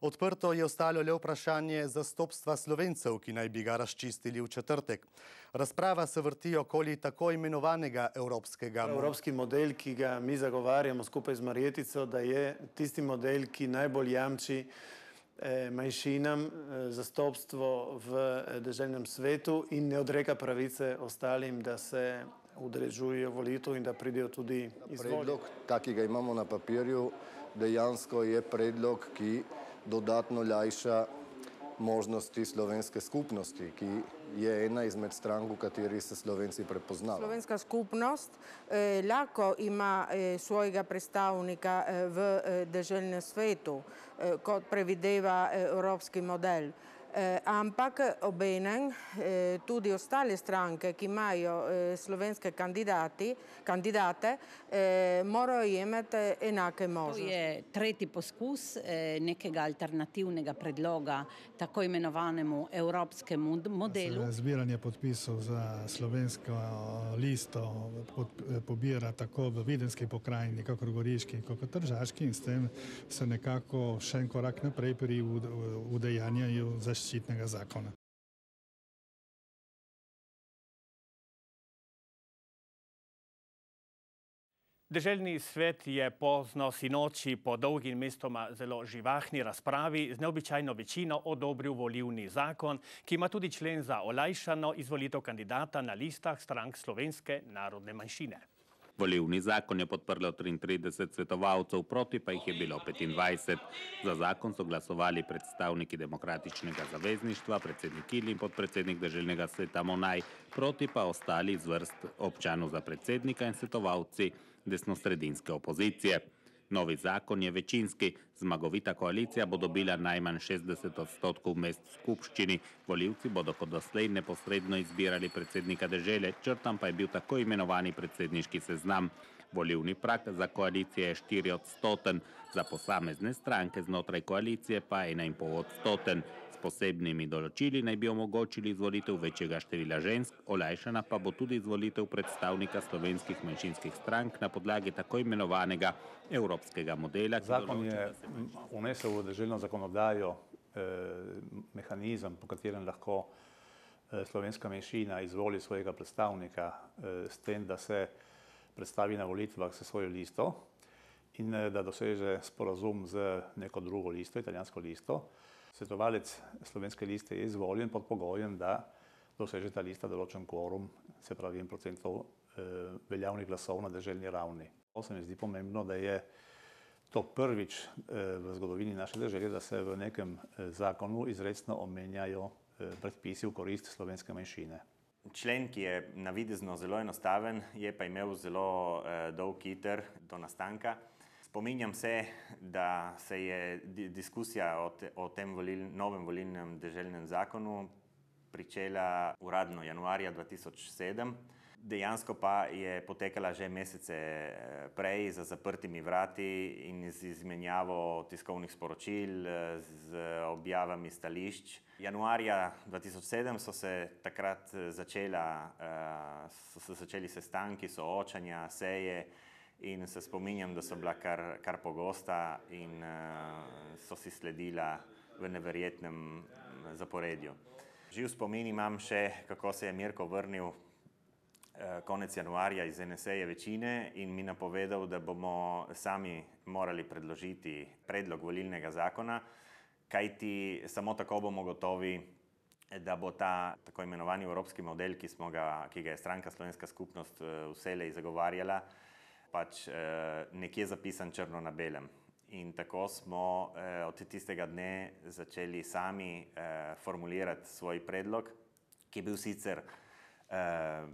Odprto je ostalo le vprašanje zastopstva slovencev, ki naj bi ga razčistili v četrtek. Razprava se vrti okoli tako imenovanega evropskega. Evropski model, ki ga mi zagovarjamo skupaj z Marjetico, da je tisti model, ki najbolj jamči eh, manjšinam eh, zastopstvo v eh, državnem svetu in ne odreka pravice ostalim, da se udrežujejo volitev in da pridejo tudi izvoli. Predlog, takega imamo na papirju, dejansko je predlog, ki je dodatno ljajša možnosti slovenske skupnosti, ki je ena izmed strank, v kateri se slovenci prepoznali. Slovenska skupnost eh, lahko ima eh, svojega predstavnika eh, v eh, deželjnem svetu, eh, kot prevideva eh, evropski model. Eh, ampak obenem eh, tudi ostale stranke, ki imajo eh, slovenske kandidate, eh, morajo imeti enake možnosti. To je tretji poskus eh, nekega alternativnega predloga tako imenovanemu evropskemu modelu. Zbiranje podpisov za slovensko eh, listo pod, eh, pobira tako v videnski pokrajini, kako v goriški, kako v tržaški in s tem se nekako še en korak naprej pri udejanjanju zaščite zaščitnega zakona. Državni svet je pozno sinoči po dolgim mestoma zelo živahni razpravi z neobičajno večino odobril volivni zakon, ki ima tudi člen za olajšano izvolitev kandidata na listah strank slovenske narodne manjšine. Volivni zakon je podprlo 33 svetovalcev, proti pa jih je bilo 25. Za zakon so glasovali predstavniki demokratičnega zavezništva, predsednik Kili in podpredsednik državnega sveta Monaj, proti pa ostali z vrst občanov za predsednika in svetovalci desnosredinske opozicije. Novi zakon je večinski, zmagovita koalicija bo dobila najmanj 60 odstotkov mest v skupščini. Voljivci bodo kot doslej neposredno izbirali predsednika države, črtan pa je bil tako imenovani predsedniški seznam. Voljivni prak za koalicijo je 4 odstoten, za posamezne stranke znotraj koalicije pa 1,5 odstoten posebnimi določili naj bi omogočili izvolitev večjega števila žensk, olajšana pa bo tudi izvolitev predstavnika slovenskih menšinskih strank na podlagi tako imenovanega evropskega modela. Zakon je unesel v državno zakonodajo eh, mehanizem, po katerem lahko eh, slovenska menšina izvoli svojega predstavnika eh, s tem, da se predstavi na volitvah se svojo listo in da doseže sporozum z neko drugo listo, italijansko listo svetovalec slovenske liste je izvoljen pod pogojem, da doseže ta lista določen kvorum, se pravi en procent eh, veljavnih glasov na državni ravni. To se mi zdi pomembno, da je to prvič eh, v zgodovini naše države, da se v nekem eh, zakonu izredno omenjajo predpisi v korist slovenske manjšine. Člen, ki je navidezno zelo enostaven, je pa imel zelo dolg iter do nastanka. Spominjam se, da se je diskusija o, te, o tem volil, novem volilnem državnem zakonu pričela uradno januarja 2007, dejansko pa je potekala že mesece eh, prej za zaprtimi vrati in z izmenjavo tiskovnih sporočil, eh, z eh, objavami stališč. Januarja 2007 so se takrat začela, so začeli sestanki, soočanja, seje. In se spominjam, da so bila kar, kar pogosta in uh, so si sledila v neverjetnem mm, zaporedju. Živ spomin imam še, kako se je Mirko vrnil uh, konec januarja iz NSE-je večine in mi napovedal, da bomo sami morali predložiti predlog volilnega zakona, kajti samo tako bomo gotovi, da bo ta tako imenovani evropski model, ki, ga, ki ga je stranka Slovenska skupnost uh, vselej zagovarjala pač eh, nekje zapisan črno na belem. In tako smo eh, od tistega dne začeli sami eh, formulirati svoj predlog, ki je bil sicer eh,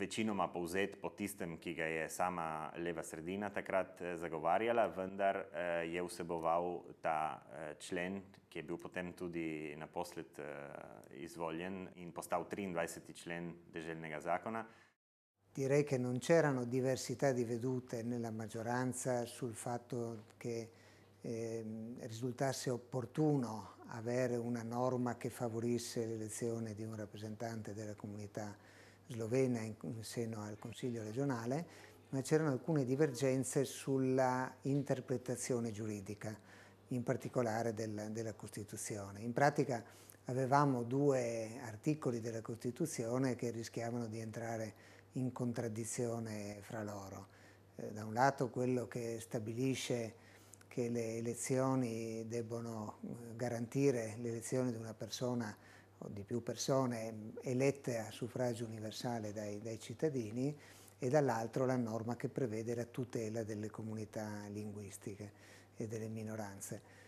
večinoma povzet po tistem, ki ga je sama leva sredina takrat eh, zagovarjala, vendar eh, je vseboval ta eh, člen, ki je bil potem tudi naposled eh, izvoljen in postal 23. člen državnega zakona. Direi che non c'erano diversità di vedute nella maggioranza sul fatto che eh, risultasse opportuno avere una norma che favorisse l'elezione di un rappresentante della comunità slovena in, in seno al Consiglio regionale, ma c'erano alcune divergenze sulla interpretazione giuridica, in particolare della, della Costituzione. In pratica avevamo due articoli della Costituzione che rischiavano di entrare in contraddizione fra loro. Eh, da un lato quello che stabilisce che le elezioni debbono eh, garantire l'elezione di una persona o di più persone elette a suffragio universale dai, dai cittadini e dall'altro la norma che prevede la tutela delle comunità linguistiche e delle minoranze.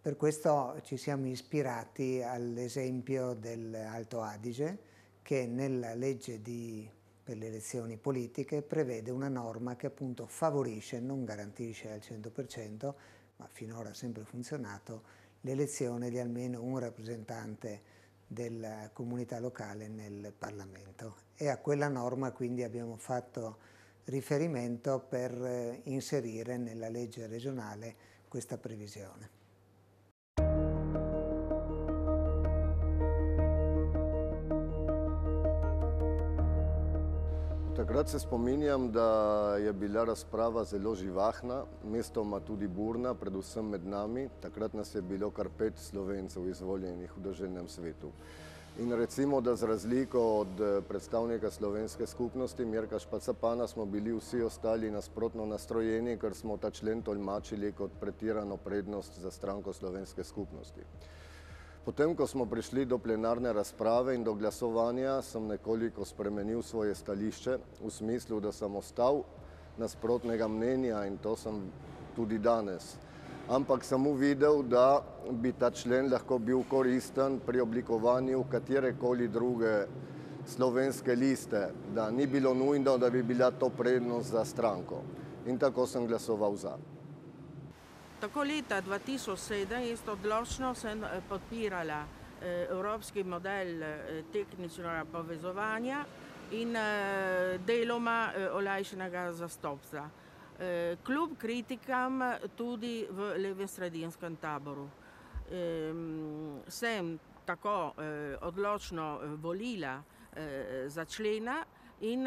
Per questo ci siamo ispirati all'esempio dell'Alto Adige che nella legge di per le elezioni politiche prevede una norma che appunto favorisce, non garantisce al 100%, ma finora ha sempre funzionato, l'elezione di almeno un rappresentante della comunità locale nel Parlamento. E a quella norma quindi abbiamo fatto riferimento per eh, inserire nella legge regionale questa previsione. Takrat se spominjam, da je bila razprava zelo živahna, mestoma tudi burna, predvsem med nami. Takrat nas je bilo kar pet slovencev izvoljenih v državnem svetu. In recimo, da z razliko od eh, predstavnika slovenske skupnosti Mirka Špacapana smo bili vsi ostali nasprotno nastrojeni, ker smo ta člen tolmačili kot pretirano prednost za stranko slovenske skupnosti. Potem, ko smo prišli do plenarne razprave in do glasovanja, sem nekoliko spremenil svoje stališče v smislu, da sem ostal nasprotnega mnenja in to sem tudi danes. Ampak sem uvidel, da bi ta člen lahko bil koristen pri oblikovanju katerekoli druge slovenske liste, da ni bilo nujno, da bi bila to prednost za stranko. In tako sem glasoval za. Tako leta 2017 odločno sem eh, podpirala eh, evropski model eh, tehničnega povezovanja in deloma olajšanega zastopstva. Kljub kritikam tudi v levesredinskem taboru. Ehm, sem tako odločno volila za člena in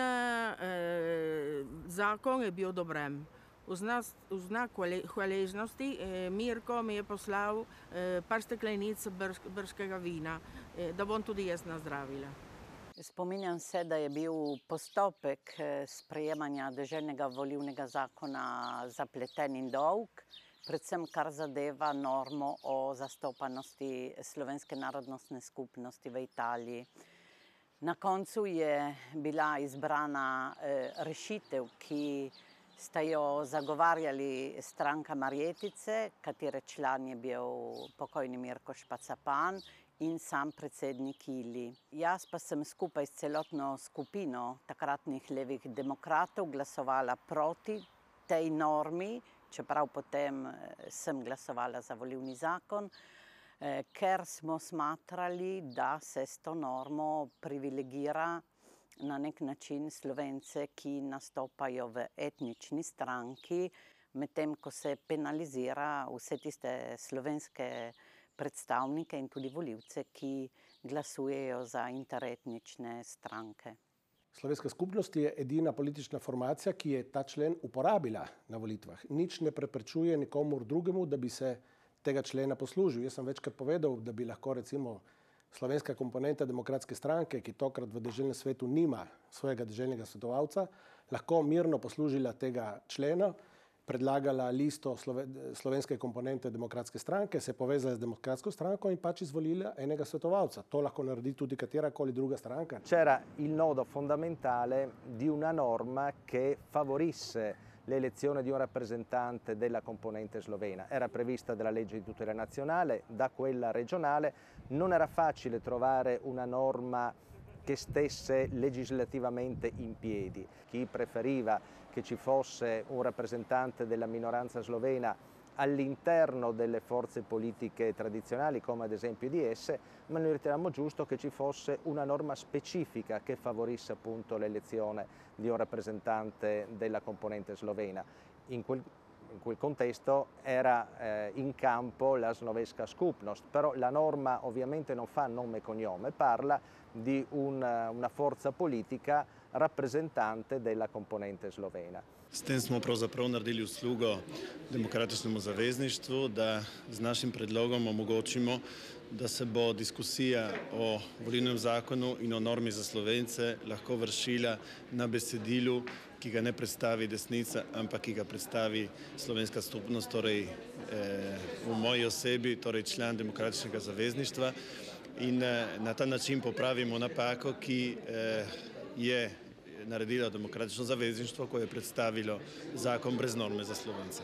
zakon je bil dobrem v, znas, v znak hvaležnosti eh, Mirko mi je poslal eh, par steklenic brž, brškega vina, eh, da bom tudi jaz nazdravila. Spominjam se, da je bil postopek eh, sprejemanja državnega volivnega zakona zapleten in dolg, predvsem kar zadeva normo o zastopanosti slovenske narodnostne skupnosti v Italiji. Na koncu je bila izbrana eh, rešitev, ki sta jo zagovarjali stranka Marjetice, katere član je bil pokojni Mirko Špacapan in sam predsednik Ili. Jaz pa sem skupaj s celotno skupino takratnih levih demokratov glasovala proti tej normi, čeprav potem eh, sem glasovala za volivni zakon, eh, ker smo smatrali, da se s to normo privilegira na nek način slovence, ki nastopajo v etnični stranki, medtem ko se penalizira vse tiste slovenske predstavnike in tudi voljivce, ki glasujejo za interetnične stranke. Slovenska skupnost je edina politična formacija, ki je ta člen uporabila na volitvah. Nič ne preprečuje nikomu drugemu, da bi se tega člena poslužil. Jaz sem večkrat povedal, da bi lahko recimo slovenska komponenta demokratske stranke, ki tokrat v državnem svetu nima svojega državnega svetovalca, lahko mirno poslužila tega člena, predlagala listo slovenske komponente demokratske stranke, se povezala z demokratsko stranko in pač izvolila enega svetovalca. To lahko naredi tudi katerakoli druga stranka. C'era il nodo fondamentale di una norma, ki favorisse. l'elezione di un rappresentante della componente slovena. Era prevista dalla legge di tutela nazionale, da quella regionale, non era facile trovare una norma che stesse legislativamente in piedi. Chi preferiva che ci fosse un rappresentante della minoranza slovena all'interno delle forze politiche tradizionali come ad esempio di esse, ma noi riteniamo giusto che ci fosse una norma specifica che favorisse appunto l'elezione di un rappresentante della componente slovena. In quel, in quel contesto era eh, in campo la slovesca Skupnost, però la norma ovviamente non fa nome e cognome, parla di una, una forza politica rappresentante della componente slovena. S tem smo pravzaprav naredili uslugo demokratičnemu zavezništvu, da z našim predlogom omogočimo, da se bo diskusija o volilnem zakonu in o normi za slovence lahko vršila na besedilu, ki ga ne predstavi desnica, ampak ki ga predstavi slovenska stupnost, torej eh, v moji osebi, torej član demokratičnega zavezništva in eh, na ta način popravimo napako, ki vršila eh, je naredilo demokratično zavezništvo, ko je predstavilo zakon brez norme za Slovence.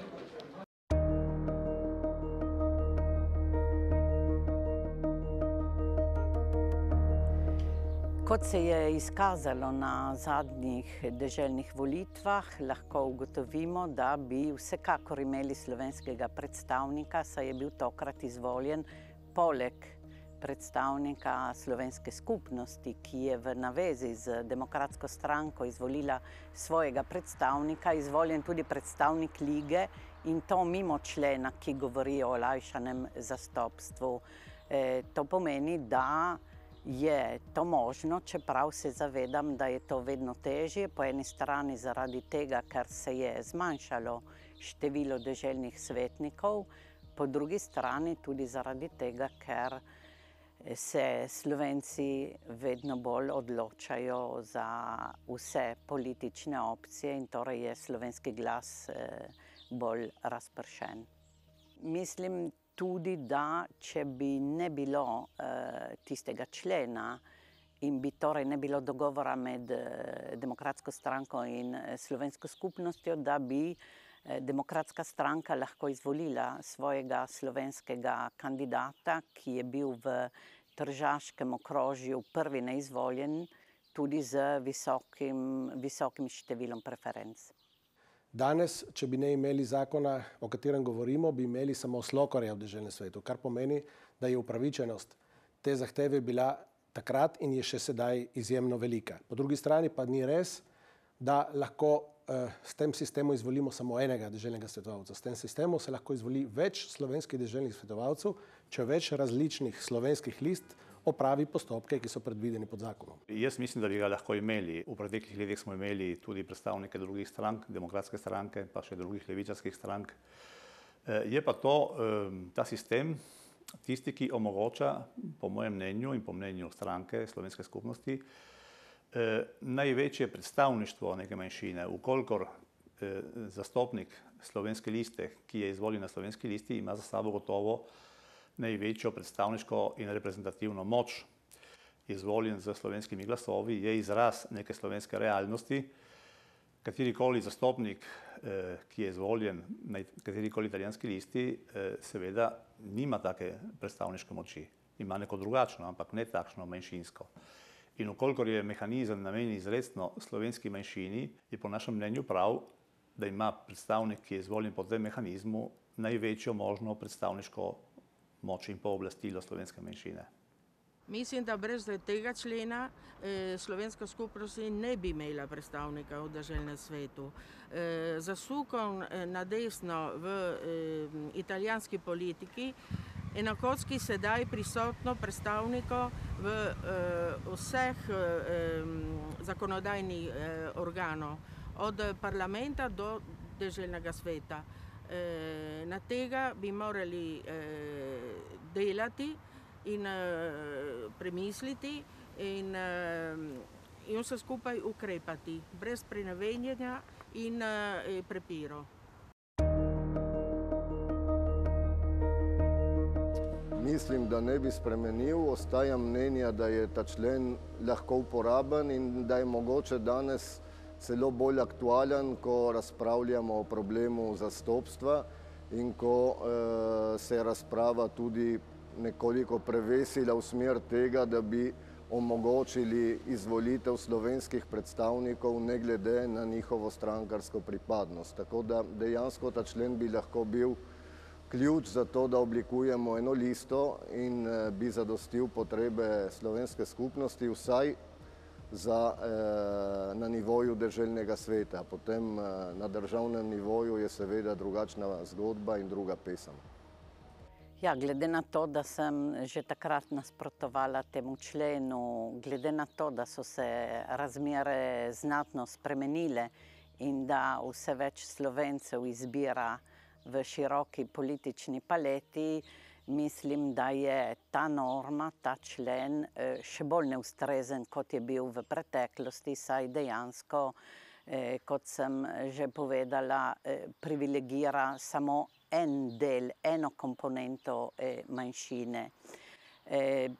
Kot se je izkazalo na zadnjih deželnih volitvah, lahko ugotovimo, da bi vsekakor imeli slovenskega predstavnika, saj je bil tokrat izvoljen poleg predstavnika slovenske skupnosti, ki je v navezi z demokratsko stranko izvolila svojega predstavnika, izvoljen tudi predstavnik lige in to mimo člena, ki govori o olajšanem zastopstvu. E, to pomeni, da je to možno, čeprav se zavedam, da je to vedno težje, po eni strani zaradi tega, ker se je zmanjšalo število deželnih svetnikov, po drugi strani tudi zaradi tega, ker se Slovenci vedno bolj odločajo za vse politične opcije in torej je slovenski glas eh, bolj razpršen. Mislim tudi, da če bi ne bilo eh, tistega člena in bi torej ne bilo dogovora med eh, demokratsko stranko in slovensko skupnostjo, da bi bi Eh, demokratska stranka lahko izvolila svojega slovenskega kandidata, ki je bil v tržaškem okrožju prvi neizvoljen, tudi z visokim, visokim številom preferenc. Danes, če bi ne imeli zakona, o katerem govorimo, bi imeli samo slokorja v državnem svetu, kar pomeni, da je upravičenost te zahteve bila takrat in je še sedaj izjemno velika. Po drugi strani pa ni res, da lahko Eh, s tem sistemom izvolimo samo enega državnega svetovalca. S tem sistemom se lahko izvoli več slovenskih državnih svetovalcev, če več različnih slovenskih list opravi postopke, ki so predvideni pod zakonom. Jaz mislim, da bi ga lahko imeli. V preteklih letih smo imeli tudi predstavnike drugih strank, demokratske stranke, pa še drugih levičarskih strank. Eh, je pa to ehm, ta sistem tisti, ki omogoča, po mojem mnenju in po mnenju stranke, slovenske skupnosti, Eh, največje predstavništvo neke manjšine, ukolikor eh, zastopnik slovenske liste, ki je izvoljen na slovenski listi, ima za sabo gotovo največjo predstavniško in reprezentativno moč, izvoljen z slovenskimi glasovi, je izraz neke slovenske realnosti, katerikoli zastopnik, eh, ki je izvoljen na katerikoli italijanski listi, seveda nima take predstavniške moči. Ima neko drugačno, ampak ne takšno manjšinsko. In okolikor je mehanizem namenjen izredno slovenski manjšini, je po našem mnenju prav, da ima predstavnik, ki je izvoljen po tem mehanizmu, največjo možno predstavniško moč in pooblastilo slovenske manjšine. Mislim, da brez tega člena eh, slovenska skupnost ne bi imela predstavnika v državnem svetu. Eh, Zasukom eh, na desno v italijanski politiki, enakotski sedaj prisotno predstavniko, v eh, vseh eh, zakonodajnih eh, organov, od parlamenta do državnega sveta. Na tega bi morali delati in premisliti in vse skupaj ukrepati, brez prenevenjanja in prepirov. mislim, da ne bi spremenil. Ostaja mnenja, da je ta člen lahko uporaben in da je mogoče danes celo bolj aktualen, ko razpravljamo o problemu zastopstva in ko eh, se je razprava tudi nekoliko prevesila v smer tega, da bi omogočili izvolitev slovenskih predstavnikov ne glede na njihovo strankarsko pripadnost. Tako da dejansko ta člen bi lahko bil vzpravljen ključ za to, da oblikujemo eno listo in eh, bi zadostil potrebe slovenske skupnosti vsaj eh, na nivoju državnega sveta. Potem eh, na državnem nivoju je seveda drugačna zgodba in druga pesem. Ja, glede na to, da sem že takrat nasprotovala temu členu, glede na to, da so se razmere znatno spremenile in da vse več slovencev izbira vse, v široki politični paleti, mislim, da je ta norma, ta člen eh, še bolj neustrezen, kot je bil v preteklosti, saj dejansko, eh, kot sem eh, že povedala, privilegira samo en del, eno komponento manjšine.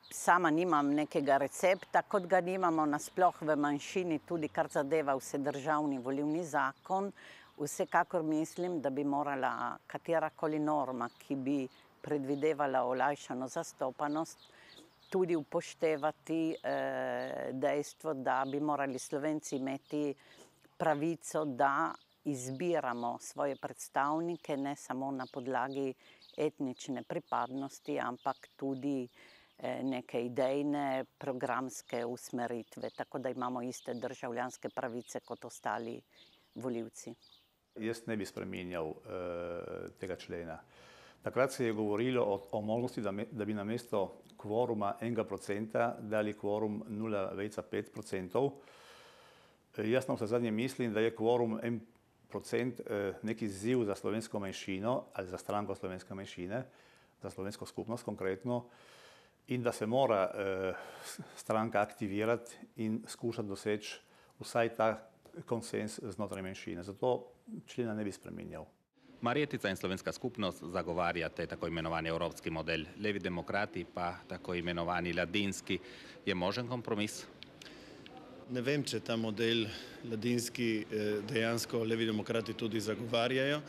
Sama nimam nekega recepta, kot ga nimamo nasploh v manjšini, tudi kar zadeva vse državni volivni zakon, Vsekakor mislim, da bi morala katerakoli norma, ki bi predvidevala olajšano zastopanost, tudi upoštevati eh, dejstvo, da bi morali Slovenci imeti pravico, da izbiramo svoje predstavnike ne samo na podlagi etnične pripadnosti, ampak tudi eh, neke idejne programske usmeritve, tako da imamo iste državljanske pravice kot ostali voljivci jaz ne bi spremenjal eh, tega člena. Takrat se je govorilo o, o možnosti, da, me, da bi na mesto kvoruma enega procenta dali kvorum 0,5 procentov. E, jaz na vse zadnje mislim, da je kvorum en procent eh, neki ziv za slovensko manjšino ali za stranko slovenske manjšine, za slovensko skupnost konkretno in da se mora eh, stranka aktivirati in skušati doseči vsaj ta konsens znotraj manjšine. Zato člena ne bi spremenjal. Marjetica in slovenska skupnost zagovarjate tako imenovani evropski model, levi demokrati pa tako imenovani ladinski. Je možen kompromis? Ne vem, če ta model ladinski eh, dejansko levi demokrati tudi zagovarjajo.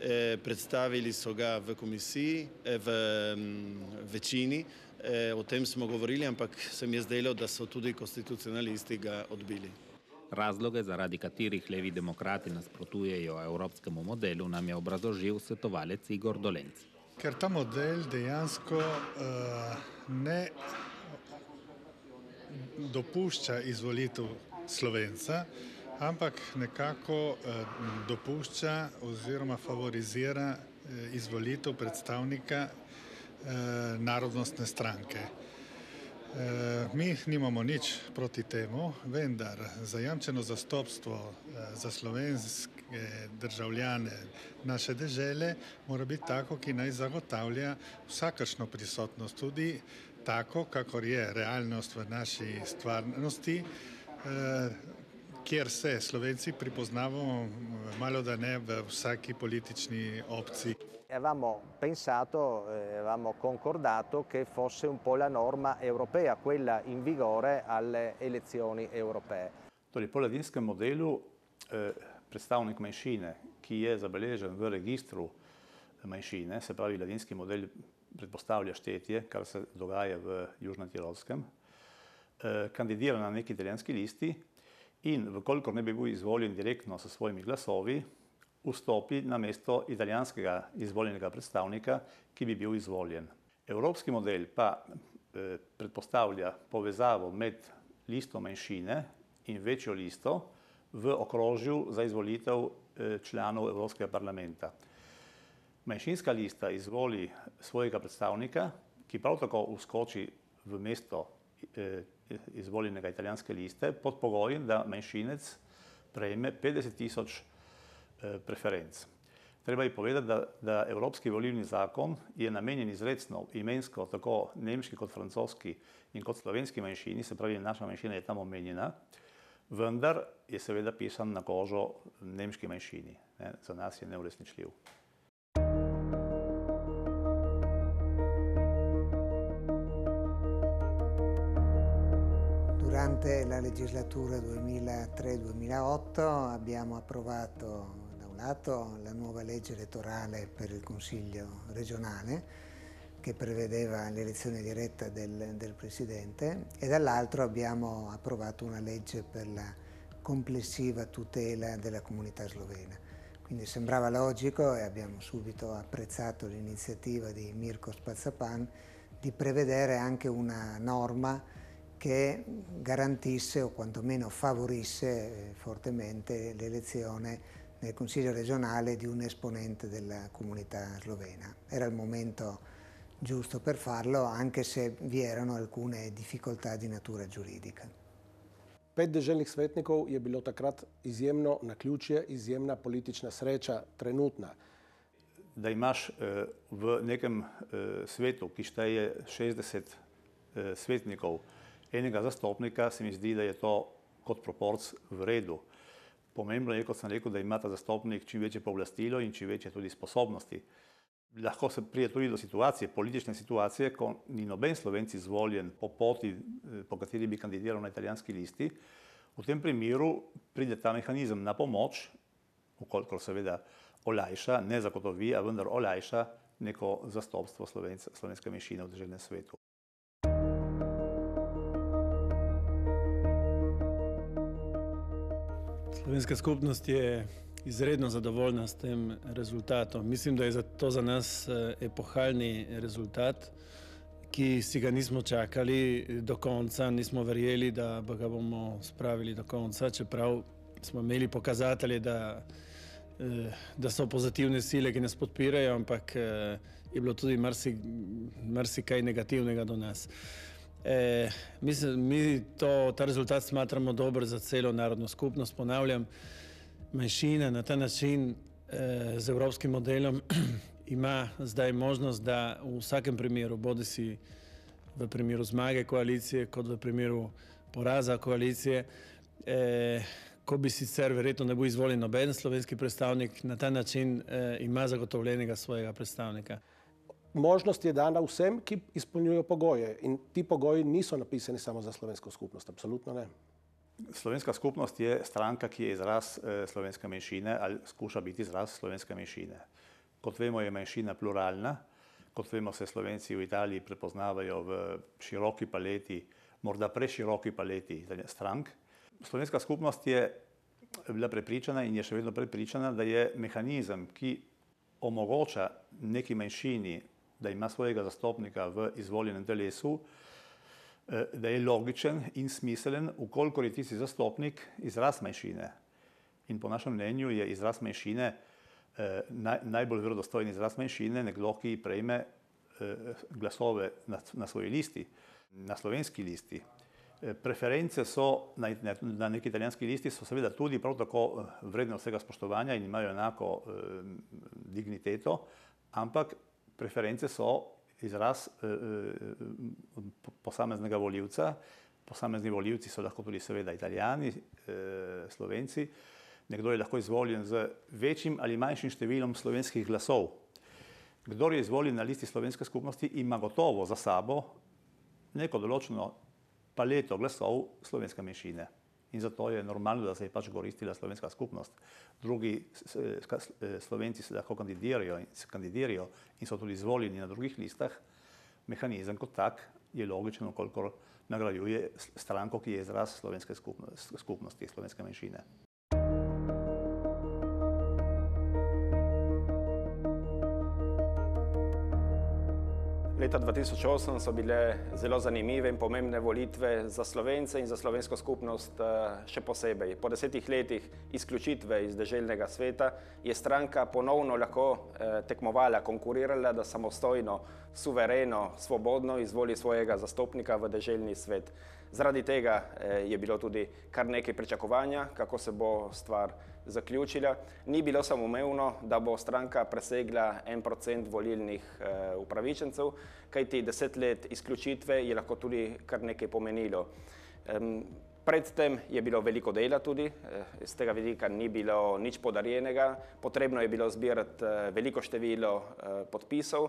Eh, predstavili so ga v komisiji, eh, v mm, večini. O tem smo govorili, ampak se mi je zdelo, da so tudi konstitucionalisti ga odbili. Razloge, zaradi katerih levi demokrati nasprotujejo evropskemu modelu, nam je obrazložil svetovalec Igor Dolenc. Ker ta model dejansko uh, ne dopušča izvolitev slovenca, ampak nekako uh, dopušča oziroma favorizira eh, izvolitev predstavnika uh, narodnostne stranke. Uh, Eh, mi nimamo nič proti temu, vendar zajamčeno zastopstvo eh, za slovenske državljane naše države mora biti tako, ki naj zagotavlja vsakršno prisotnost, tudi tako, kakor je realnost v naši stvarnosti. Eh, kjer se Slovenci pripoznavamo malo da ne v vsaki politični opciji. Avevamo pensato, avevamo concordato che fosse un po' la norma europea, quella in vigore alle elezioni europee. Torej, po ladinskem modelu eh, predstavnik manjšine, ki je zabeležen v registru eh, manjšine, se pravi ladinski model predpostavlja štetje, kar se dogaja v Južnem Tirolskem, eh, kandidira na neki italijanski listi, in vkolikor ne bi bil izvoljen direktno s svojimi glasovi, vstopi na mesto italijanskega izvoljenega predstavnika, ki bi bil izvoljen. Evropski model pa eh, predpostavlja povezavo med listom manjšine in večjo listo v okrožju za izvolitev eh, članov Evropskega parlamenta. Manjšinska lista izvoli svojega predstavnika, ki prav tako uskoči v mesto Eh, izvoljenega italijanske liste pod pogojem, da manjšinec prejme 50 tisoč eh, preferenc. Treba je povedati, da, da Evropski volilni zakon je namenjen izredno imensko tako nemški kot francoski in kot slovenski manjšini, se pravi, naša manjšina je tam omenjena, vendar je seveda pisan na kožo nemški manjšini. Ne, za nas je neurezničljiv. legislatura 2003-2008 abbiamo approvato da un lato la nuova legge elettorale per il Consiglio regionale che prevedeva l'elezione diretta del, del Presidente e dall'altro abbiamo approvato una legge per la complessiva tutela della comunità slovena. Quindi sembrava logico e abbiamo subito apprezzato l'iniziativa di Mirko Spazzapan di prevedere anche una norma che garantisse o quantomeno favorisse eh, fortemente l'elezione nel Consiglio regionale di un esponente della comunità slovena. Era il momento giusto per farlo, anche se vi erano alcune difficoltà di natura giuridica. Pet deželnih svetnikov je bilo takrat izjemno naključje, izjemna politična sreča, trenutna. Da imaš eh, v nekem eh, svetu, ki šteje 60 svetnikov, enega zastopnika, se mi zdi, da je to kot proporc v redu. Pomembno je, kot sem rekel, da ima ta zastopnik čim večje povlastilo in čim večje tudi sposobnosti. Lahko se prije tudi do situacije, politične situacije, ko ni noben slovenc izvoljen po poti, eh, po kateri bi kandidiral na italijanski listi. V tem primeru pride ta mehanizem na pomoč, ukoliko seveda olajša, ne zagotovi, a vendar olajša neko zastopstvo slovenske manjšine v državnem svetu. Slovenska skupnost je izredno zadovoljna s tem rezultatom. Mislim, da je to za nas eh, epohalni rezultat, ki si ga nismo čakali do konca, nismo verjeli, da ga bomo spravili do konca, čeprav smo imeli pokazatelje, da, eh, da so pozitivne sile, ki nas podpirajo, ampak eh, je bilo tudi marsikaj marsi negativnega do nas. Eh, mislim, mi to, ta rezultat smatramo dober za celo narodno skupnost. Ponavljam, manjšina na ta način eh, z evropskim modelom ima zdaj možnost, da v vsakem primeru, bodi si v primeru zmage koalicije, kot v primeru poraza koalicije, eh, ko bi sicer verjetno ne bo izvoljen noben slovenski predstavnik, na ta način eh, ima zagotovljenega svojega predstavnika možnost je dana vsem, ki izpolnjujejo pogoje. In ti pogoji niso napisani samo za slovensko skupnost, absolutno ne. Slovenska skupnost je stranka, ki je izraz eh, slovenske menšine ali skuša biti izraz slovenske menšine. Kot vemo, je menšina pluralna, kot vemo, se Slovenci v Italiji prepoznavajo v široki paleti, morda preširoki paleti strank. Slovenska skupnost je bila prepričana in je še vedno prepričana, da je mehanizem, ki omogoča neki menšini da ima svojega zastopnika v izvoljenem telesu, eh, da je logičen in smiselen, ukolikor je tisti zastopnik izraz manjšine. In po našem mnenju je izraz manjšine eh, naj, najbolj verodostojen izraz manjšine, nekdo, ki prejme eh, glasove na, na svoji listi, na slovenski listi. Preference so na, na, na neki italijanski listi, so seveda tudi prav tako vredne vsega spoštovanja in imajo enako eh, digniteto, ampak preference so izraz eh, posameznega voljivca, posamezni voljivci so lahko tudi seveda italijani, eh, slovenci, nekdo je lahko izvoljen z večjim ali manjšim številom slovenskih glasov. Kdor je izvoljen na listi slovenske skupnosti, ima gotovo za sabo neko določeno paleto glasov slovenske menšine in zato je normalno, da se je pač koristila slovenska skupnost. Drugi slovenci se lahko kandidirajo in se kandidirajo in so tudi izvoljeni na drugih listah. Mehanizem kot tak je logičen, koliko nagrajuje stranko, ki je izraz slovenske skupnosti, slovenske manjšine. Leta 2008 so bile zelo zanimive in pomembne volitve za slovence in za slovensko skupnost eh, še posebej. Po desetih letih izključitve iz deželjnega sveta je stranka ponovno lahko eh, tekmovala, konkurirala, da samostojno, suvereno, svobodno izvoli svojega zastopnika v deželjni svet. Zradi tega eh, je bilo tudi kar nekaj pričakovanja, kako se bo stvar izvoljala zaključila. Ni bilo samoumevno, da bo stranka presegla en procent volilnih eh, upravičencev, kajti deset let izključitve je lahko tudi kar nekaj pomenilo. Predtem je bilo veliko dela tudi, eh, z tega vidika ni bilo nič podarjenega, potrebno je bilo zbirati eh, veliko število podpisov,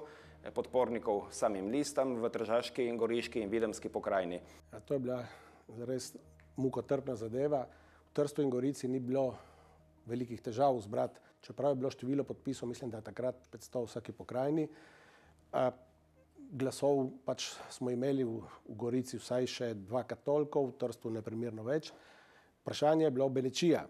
podpornikov samim listam v Tržaški, Goriški in Videmski pokrajini. To je bila res mukotrpna zadeva. V Trstu in Gorici ni bilo velikih težav zbrati, čeprav je bilo število podpisov, mislim, da je takrat 500 v vsaki pokrajini. A, glasov pač smo imeli v, v Gorici vsaj še dva katolika, v Trstu neprimerno več. Vprašanje je bilo Benečija.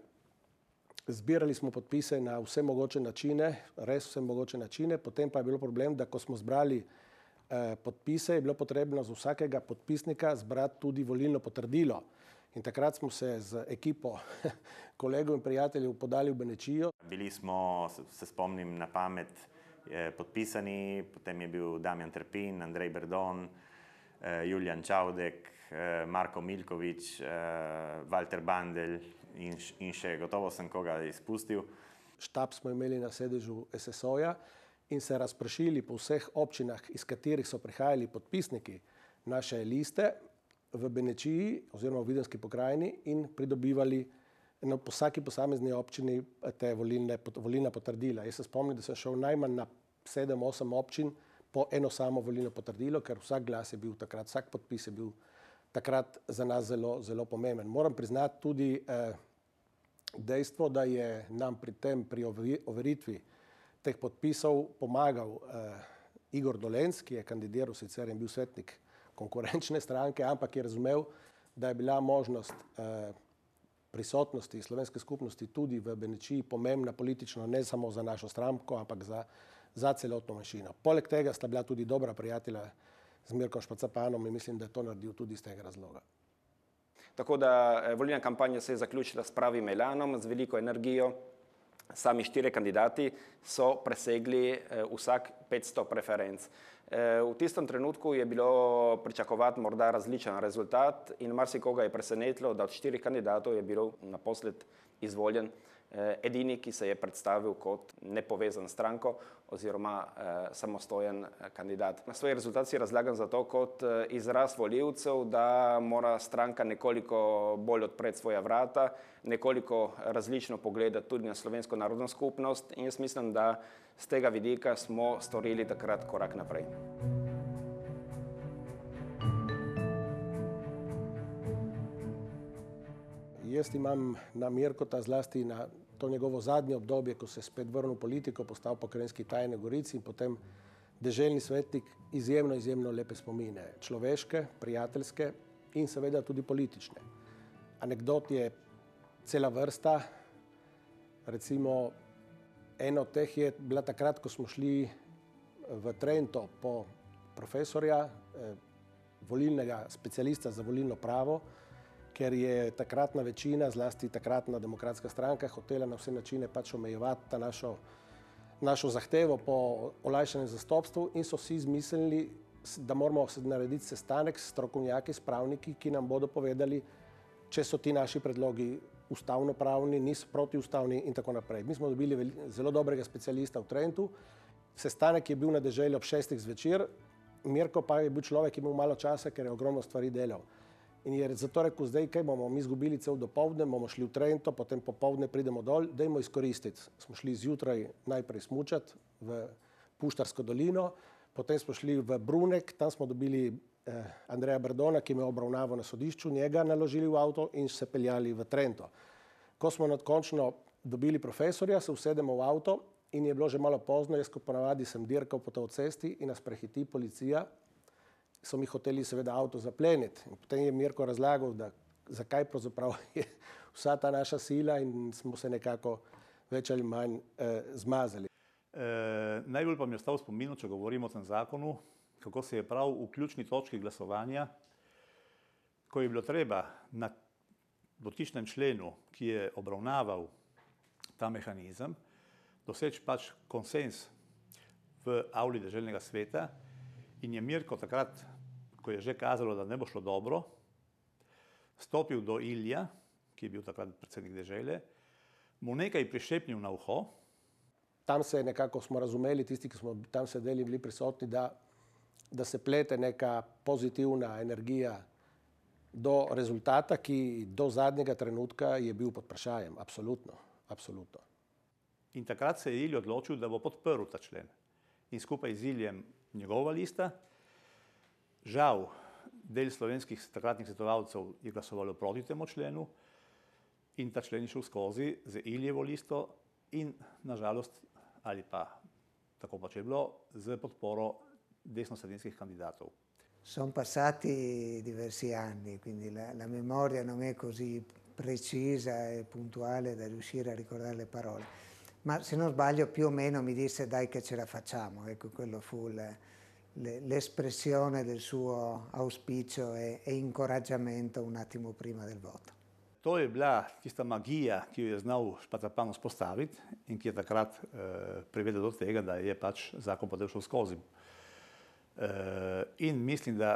Zbirali smo podpise na vse mogoče načine, res vse mogoče načine, potem pa je bilo problem, da ko smo zbrali eh, podpise, je bilo potrebno za vsakega podpisnika zbrati tudi volilno potrdilo. In takrat smo se z ekipo kolegov in prijateljev podali v Benečijo. Bili smo, se spomnim na pamet, podpisani, potem je bil Damjan Trpin, Andrej Berdon, eh, Julian Čaudek, eh, Marko Milkovič, eh, Walter Bandelj in še gotovo sem koga izpustil. Štab smo imeli na sedežu SSO-ja in se razpršili po vseh občinah, iz katerih so prihajali podpisniki naše liste, v Benečiji oziroma v Videnski pokrajini in pridobivali na vsaki posamezni občini eh, te volilne, volilne potrdila. Jaz se spomnim, da sem šel najmanj na 7-8 občin po eno samo volilno potrdilo, ker vsak glas je bil takrat, vsak podpis je bil takrat za nas zelo, zelo pomemben. Moram priznati tudi eh, dejstvo, da je nam pri tem, pri overitvi teh podpisov pomagal eh, Igor Dolenski, ki je kandidiral sicer in bil svetnik konkurenčne stranke, ampak je razumel, da je bila možnost eh, prisotnosti slovenske skupnosti tudi v Benečiji pomembna politično, ne samo za našo stranko, ampak za, za celotno manjšino. Poleg tega sta bila tudi dobra prijatelja z Mirkom Špacapanom in mislim, da je to naredil tudi iz tega razloga. Tako da eh, volilna kampanja se je zaključila s pravim Elanom, z veliko energijo, sami štirje kandidati so presegli eh, vsak 500 preferenc. Eh, v tistem trenutku je bilo pričakovati morda različen rezultat in marsikoga je presenetilo, da od štirih kandidatov je bil naposled izvoljen Eh, edini, ki se je predstavil kot nepovezan stranko oziroma eh, samostojen eh, kandidat. Na svoji rezultaciji razlagam zato kot izraz voljivcev, da mora stranka nekoliko bolj odpreti svoja vrata, nekoliko različno pogledati tudi na slovensko narodno skupnost in jaz mislim, da z tega vidika smo storili takrat korak naprej. Muzika Jaz imam na Mirkota zlasti na to njegovo zadnje obdobje, ko se je spet vrnil v politiko, postal pokrajinski tajni Gorici in potem deželjni svetnik, izjemno, izjemno lepe spomine, človeške, prijateljske in seveda tudi politične. Anekdot je cela vrsta, recimo eno od teh je bila takrat, ko smo šli v Trento po profesorja, eh, volilnega specialista za volilno pravo, ker je takratna večina, zlasti takratna demokratska stranka, hotela na vse načine pač omejevati ta našo, našo zahtevo po olajšanem zastopstvu in so si izmislili, da moramo narediti sestanek s strokovnjaki, s pravniki, ki nam bodo povedali, če so ti naši predlogi ustavno-pravni, niso protiustavni in tako naprej. Mi smo dobili zelo dobrega specialista v Trentu, sestanek je bil na deželi ob šestih zvečer, Mirko pa je bil človek, ki je imel malo časa, ker je ogromno stvari delal. In je zato rekel, zdaj, kaj bomo mi izgubili cel dopoledne, bomo šli v Trento, potem popoldne pridemo dol, da jim izkoristiti. Smo šli zjutraj najprej smučati v Puštarsko dolino, potem smo šli v Brunek, tam smo dobili eh, Andreja Brdona, ki me obravnava na sodišču, njega naložili v avto in se peljali v Trento. Ko smo na koncu dobili profesorja, se usedemo v avto in je bilo že malo pozno, jaz kot ponavadi sem dirkal po to cesti in nas prehiti policija so mi hoteli seveda avto zapleniti. Potem je Mirko razlagal, da, zakaj pravzaprav je vsa ta naša sila in smo se nekako več ali manj eh, zmazali. E, najbolj pa mi je ostal spomin, če govorimo o tem zakonu, kako se je prav v ključni točki glasovanja, ko je bilo treba na dotičnem členu, ki je obravnaval ta mehanizem, doseči pač konsens v avli državnega sveta, In je Mirko takrat, ko je že kazalo, da ne bo šlo dobro, stopil do Ilja, ki je bil takrat predsednik države, mu nekaj prišepnil na uho. Tam se je nekako smo razumeli, tisti, ki smo tam sedeli, bili prisotni, da, da se plete neka pozitivna energija do rezultata, ki do zadnjega trenutka je bil pod vprašanjem. Absolutno, absolutno. In takrat se je Ilja odločil, da bo podprl ta člen. In skupaj z Iljem njegova lista. Žal, del slovenskih takratnih svetovalcev je glasovalo proti temu členu in ta člen je šel skozi z Iljevo listo in nažalost, ali pa tako pač je bilo, z podporo desno-sredinskih kandidatov. Sono passati diversi anni, quindi la, la memoria non è così precisa e puntuale da riuscire a ricordare le parole ma se non sbaglio più o meno mi disse dai che ce la facciamo, ecco quello fu l'espressione le, le, del suo auspicio e, e incoraggiamento un attimo prima del voto. To je bila tista magija, ki jo je znal Špatapan vzpostaviti in ki je takrat e, privedla do tega, da je pač zakon potem mm, šel skozi. E, in mislim, da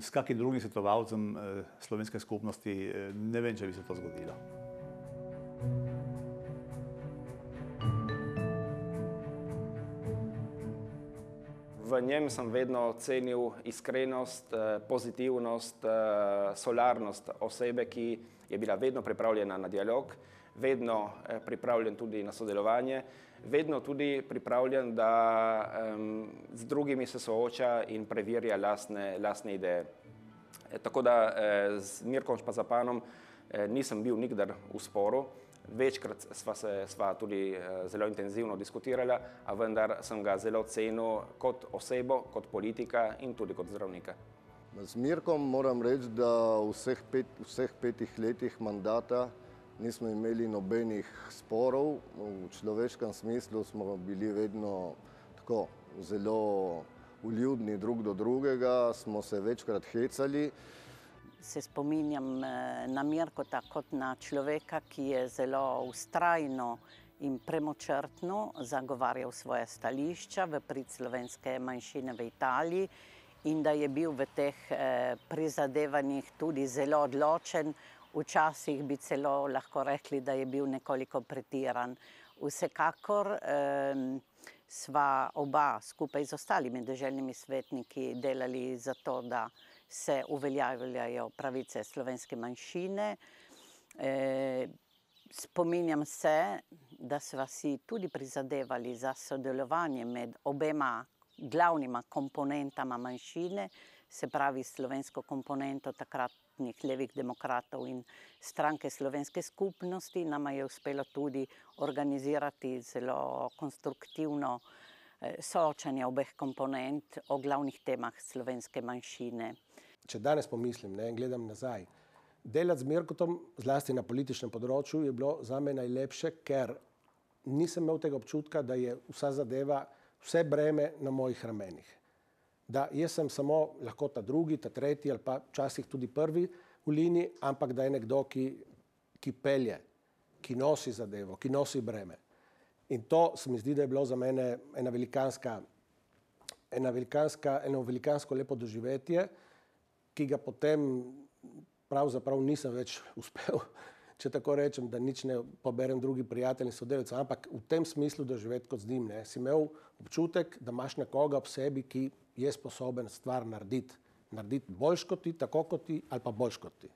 s kakim drugim svetovalcem e, eh, slovenske skupnosti e, eh, ne vem, če bi se to zgodilo. v njem sem vedno cenil iskrenost, eh, pozitivnost, eh, solarnost osebe, ki je bila vedno pripravljena na dialog, vedno eh, pripravljen tudi na sodelovanje, vedno tudi pripravljen, da z drugimi se sooča in preverja lastne ideje. Tako da z Mirkom Špazapanom nisem bil nikdar v sporu. Večkrat sva, se, sva tudi eh, zelo intenzivno diskutirala, a vendar sem ga zelo cenil kot osebo, kot politika in tudi kot zdravnika. Z Mirkom moram reči, da v vseh, pet, vseh petih letih mandata nismo imeli nobenih sporov. V človeškem smislu smo bili vedno tako zelo uljudni drug do drugega, smo se večkrat hecali se spominjam eh, na Mirkota kot na človeka, ki je zelo ustrajno in premočrtno zagovarjal svoje stališča v prid slovenske manjšine v Italiji in da je bil v teh eh, prizadevanjih tudi zelo odločen. Včasih bi celo lahko rekli, da je bil nekoliko pretiran. Vsekakor sva oba skupaj z ostalimi državnimi svetniki delali za to, da je bilo se uveljavljajo pravice slovenske manjšine. E, spominjam se, da smo si tudi prizadevali za sodelovanje med obema glavnima komponentama manjšine, se pravi slovensko komponento takrat. Levih demokratov in stranke slovenske skupnosti, nama je uspelo tudi organizirati zelo konstruktivno eh, Eh, soočanja obeh komponent o glavnih temah slovenske manjšine. Če danes pomislim ne, in gledam nazaj, delati z Mirkotom, zlasti na političnem področju, je bilo za me najlepše, ker nisem imel tega občutka, da je vsa zadeva, vse breme na mojih ramenih. Da jaz sem samo lahko ta drugi, ta tretji ali pa včasih tudi prvi v liniji, ampak da je nekdo, ki, ki pelje, ki nosi zadevo, ki nosi breme. In to se mi zdi, da je bilo za mene ena velikanska, ena velikanska, eno velikansko lepo doživetje, ki ga potem pravzaprav nisem več uspel, če tako rečem, da nič ne poberem drugi prijatelji in sodelavci. Ampak v tem smislu, da živeti kot zdim, ne, si imel občutek, da imaš nekoga ob sebi, ki je sposoben stvar narediti. Narediti boljš kot ti, tako kot ti ali pa boljš kot ti.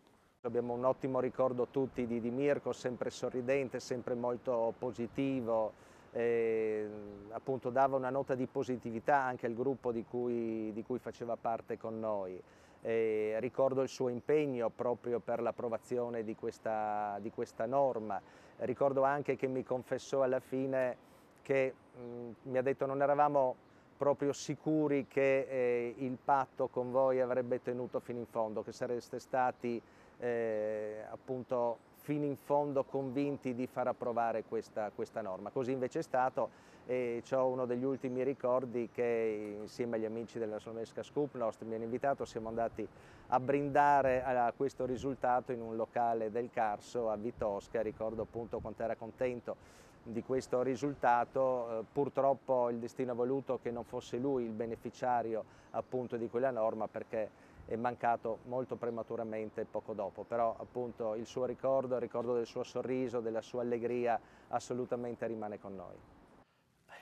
Abbiamo un ottimo ricordo tutti di, di Mirko, sempre sorridente, sempre molto positivo, e, mm, appunto dava una nota di positività anche al gruppo di cui, di cui faceva parte con noi. E ricordo il suo impegno proprio per l'approvazione di questa, di questa norma. Ricordo anche che mi confessò alla fine che mh, mm, mi ha detto non eravamo proprio sicuri che eh, il patto con voi avrebbe tenuto fino in fondo, che sareste stati eh, appunto fino in fondo convinti di far approvare questa, questa norma. Così invece è stato e ho uno degli ultimi ricordi che insieme agli amici della Solomesca Scoopnost mi hanno invitato, siamo andati a brindare a questo risultato in un locale del Carso a Vitosca, ricordo appunto quanto era contento di questo risultato, eh, purtroppo il destino ha voluto che non fosse lui il beneficiario appunto di quella norma perché è mancato molto prematuramente poco dopo, però appunto il suo ricordo, il ricordo del suo sorriso, della sua allegria assolutamente rimane con noi.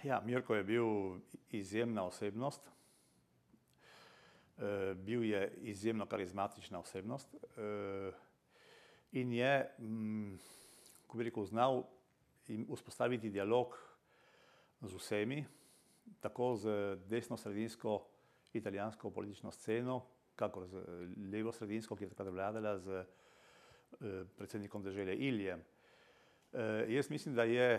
Ja, Mirko je bil izjemna osebnost, eh, bil je izjemno karizmatična osebnost eh, in je, come mm, bi rekel, znal vzpostaviti dialog z vsemi, tako z desno-sredinsko italijansko politično sceno, kakor z eh, levo sredinsko, ki je takrat vladala z eh, predsednikom države Iljem. Eh, jaz mislim, da je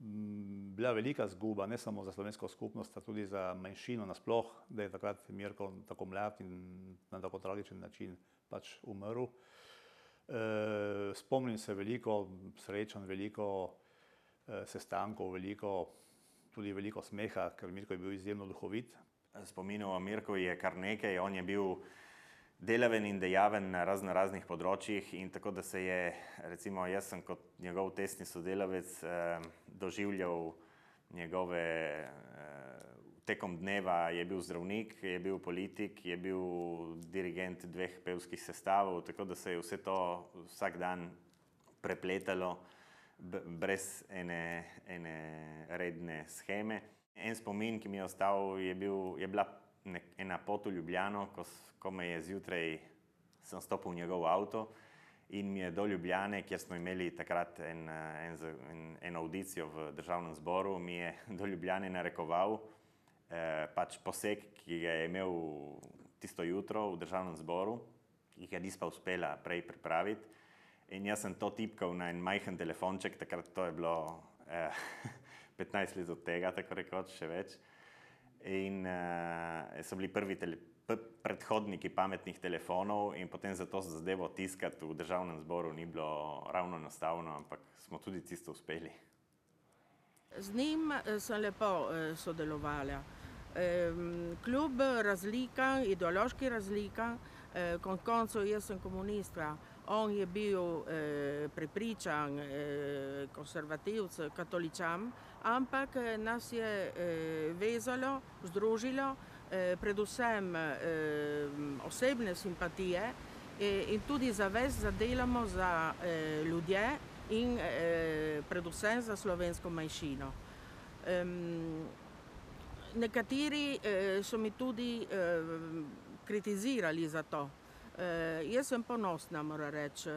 mm, bila velika zguba ne samo za slovensko skupnost, pa tudi za manjšino nasploh, da je takrat Mirko tako mlad in na tako tragičen način pač umrl. Spomnim se veliko srečan, veliko sestankov, veliko, tudi veliko smeha, ker Mirko je bil izjemno duhovit, Spominov o Mirku je kar nekaj. On je bil delaven in dejaven na razno raznih področjih. Tako da se je, recimo, jaz sem kot njegov tesni sodelavec eh, doživljal njegove. Eh, tekom dneva je bil zdravnik, je bil politik, je bil dirigent dveh pevskih sestavov, tako da se je vse to vsak dan prepletalo brez ene, ene redne scheme. En spomin, ki mi je ostal, je, bil, je bila nek, ena pot v Ljubljano, ko, ko me je zjutraj stopil v njegov avto in mi je do Ljubljane, kjer smo imeli takrat eno en, en, en audicijo v državnem zboru, mi je do Ljubljane narekoval eh, pač poseg, ki ga je imel tisto jutro v državnem zboru, ki ga nisem uspela prej pripraviti. In jaz sem to tipkal na en majhen telefonček, takrat to je bilo. Eh, 15 let od tega, tako rekoč, še več. In uh, so bili prvi tele, predhodniki pametnih telefonov, in potem za to zadevo tiskati v državnem zboru ni bilo ravno enostavno, ampak smo tudi tisto uspeli. Z njim eh, sem lepo eh, sodelovala. Kljub razlikam, ideološki razlikam, konec koncev jaz sem komunistka, on je bil pripričan konservativcem, katoličanom ampak eh, nas je eh, vezalo, združilo eh, predvsem osebne simpatije in tudi zaves, da delamo za ljudje in predvsem za slovensko manjšino. Nekateri so mi tudi kritizirali za to. Jaz sem ponosna, mora reči,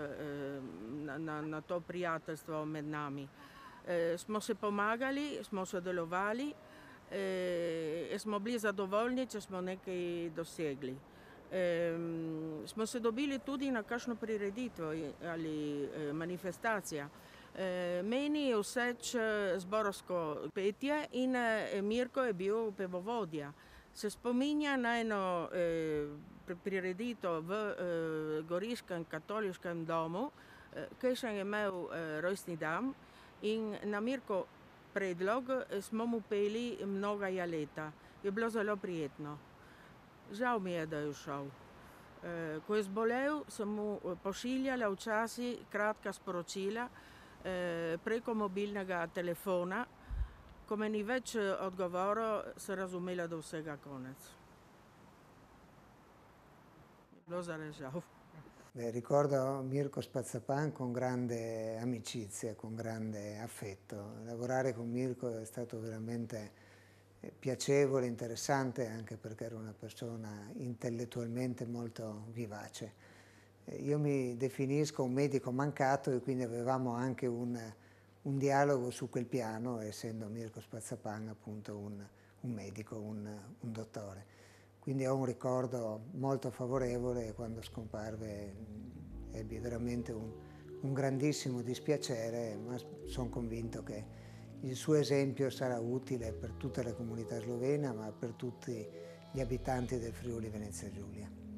na to prijateljstvo med nami. Hvala eh, smo se pomagali, smo sodelovali eh, in smo bili zadovoljni, če smo nekaj dosegli. Eh, smo se dobili tudi na kakšno prireditev ali eh, manifestacijo. Eh, meni je všeč zborovsko petje in eh, Mirko je bil pevovodja. Se spominja na eno eh, prireditev v eh, Goriškem katoliškem domu, eh, ki še je imel eh, rojstni dan. In na Mirko predlog eh, smo mu peli mnoga jaleta. Je bilo zelo prijetno. Žal mi je, da je šel. Eh, ko je zbolel, sem mu eh, pošiljala včasi kratka sporočila preko mobilnega telefona. Ko me ni več odgovoro, se razumela do vsega konec. Je bilo zarežal. Beh, ricordo Mirko Spazzapan con grande amicizia, con grande affetto. Lavorare con Mirko è stato veramente eh, piacevole, interessante, anche perché era una persona intellettualmente molto vivace. Eh, io mi definisco un medico mancato e quindi avevamo anche un, un dialogo su quel piano, essendo Mirko Spazzapan appunto un, un medico, un, un dottore. Quindi ho un ricordo molto favorevole quando scomparve ebbi veramente un, un grandissimo dispiacere, ma sono convinto che il suo esempio sarà utile per tutta la comunità slovena, ma per tutti gli abitanti del Friuli Venezia Giulia.